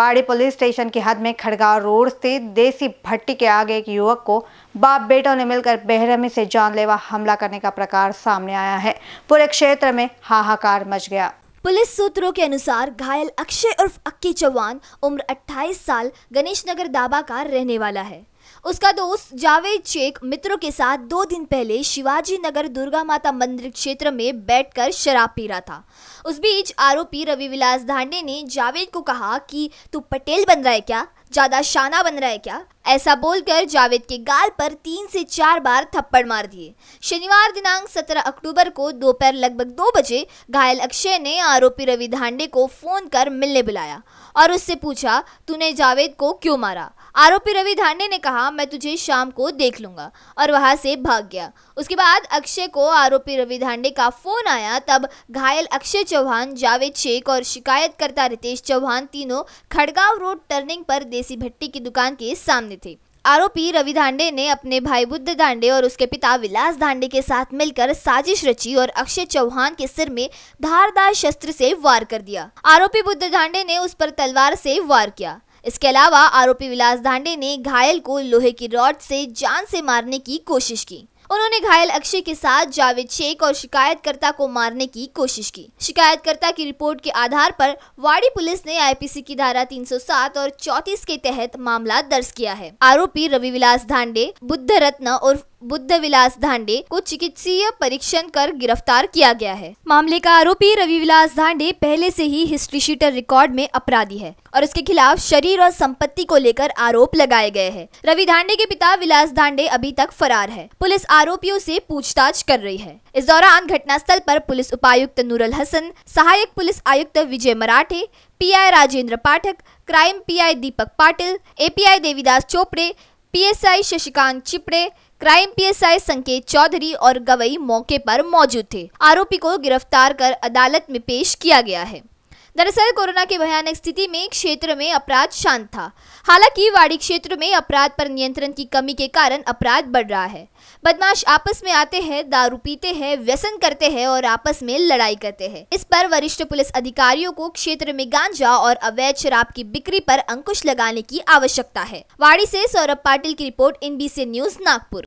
बाड़ी police station की हद में खड़गांव रोड स्थित देसी भट्टी के आगे एक युवक को बाप बेटों ने मिलकर बेहरमी से जानलेवा हमला करने का प्रकार सामने आया है पूरे क्षेत्र में हाहाकार मच गया पुलिस सूत्रों के अनुसार घायल अक्षय उर्फ अक्की चौहान उम्र 28 साल गणेश नगर दाबा का रहने वाला है उसका दोस्त जावेद शेख मित्रों के साथ दो दिन पहले शिवाजी नगर दुर्गा माता मंदिर क्षेत्र में बैठकर शराब पी रहा था उस बीच आरोपी रवि विलास धांडे ने जावेद को कहा कि तू पटेल बन रहा है क्या ज्यादा शाना बन रहा है क्या ऐसा बोलकर जावेद के गाल पर तीन से चार बार थप्पड़ मार दिए शनिवार दिनांक 17 अक्टूबर को दोपहर लगभग दो बजे घायल अक्षय ने आरोपी रवि धांडे को फोन कर मिलने बुलाया और उससे पूछा तूने जावेद को क्यों मारा आरोपी रवि धांडे ने कहा कहा मैं तुझे शाम को देख लूंगा और वहां से भाग गया उसके बाद अक्षय को आरोपी रवि धांडे का फ़ोन आया तब घायल अक्षय चौहान जावेद शेख और शिकायतकर्ता रितेश चौहान तीनों खड़गांव रोड टर्निंग पर देसी भट्टी की दुकान के सामने थे आरोपी रवि धांडे ने अपने भाई बुद्ध धांडे और उसके पिता विलास धांडे के साथ मिलकर साजिश रची और अक्षय चौहान के सिर में धारदार शस्त्र से वार कर दिया आरोपी बुद्ध धांडे ने उस पर तलवार से वार किया इसके अलावा आरोपी विलास धांडे ने घायल को लोहे की रॉड से जान से मारने की कोशिश की उन्होंने घायल अक्षय के साथ जावेद शेख और शिकायतकर्ता को मारने की कोशिश की शिकायतकर्ता की रिपोर्ट के आधार पर वाड़ी पुलिस ने आईपीसी की धारा 307 और 34 के तहत मामला दर्ज किया है आरोपी रवि विलास धांडे बुद्ध रत्न और बुद्ध विलास धांडे को चिकित्सीय परीक्षण कर गिरफ्तार किया गया है मामले का आरोपी रवि विलास धांडे पहले से ही हिस्ट्री शीटर रिकॉर्ड में अपराधी है और उसके खिलाफ शरीर और संपत्ति को लेकर आरोप लगाए गए हैं रवि धांडे के पिता विलास धांडे अभी तक फरार है पुलिस आरोपियों से पूछताछ कर रही है इस दौरान घटनास्थल पर पुलिस उपायुक्त नूरल हसन सहायक पुलिस आयुक्त Vijay Marathe PI Rajendra Pathak crime PI Deepak Patil API Devidas Chopde PSI Shashikant Chipde crime PSI Sanket Chaudhary और गवई मौके पर मौजूद थे आरोपी को गिरफ्तार कर अदालत में पेश किया गया है दरअसल कोरोना की भयानक स्थिति में क्षेत्र में अपराध शांत था हालांकि वाड़ी क्षेत्र में अपराध पर नियंत्रण की कमी के कारण अपराध बढ़ रहा है बदमाश आपस में आते हैं दारू पीते हैं व्यसन करते हैं और आपस में लड़ाई करते हैं इस पर वरिष्ठ पुलिस अधिकारियों को क्षेत्र में गांजा और अवैध शराब की बिक्री पर अंकुश लगाने की आवश्यकता है वाड़ी से सौरभ पाटिल की रिपोर्ट एनबीसी न्यूज नागपुर